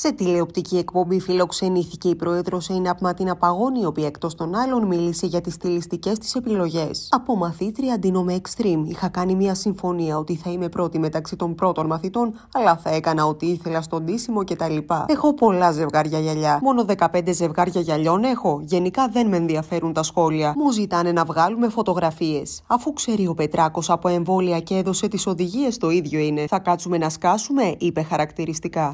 Σε τηλεοπτική εκπομπή φιλοξενήθηκε η πρόεδρος ΕΙΝΑΠ Ματίνα Παγώνη, η οποία εκτός των άλλων μίλησε για τις στυλιστικέ της επιλογές. Από μαθήτρια αντίνομαι extreme, είχα κάνει μια συμφωνία ότι θα είμαι πρώτη μεταξύ των πρώτων μαθητών, αλλά θα έκανα ό,τι ήθελα στον ντύσιμο κτλ. Έχω πολλά ζευγάρια γυαλιά. Μόνο 15 ζευγάρια γυαλιών έχω. Γενικά δεν με ενδιαφέρουν τα σχόλια. Μου ζητάνε να βγάλουμε φωτογραφίες. Αφού ξέρει ο Πετράκος από εμβόλια και έδωσε τις οδηγίες, το ίδιο είναι. Θα κάτσουμε να σκάσουμε, είπε χαρακτηριστικά.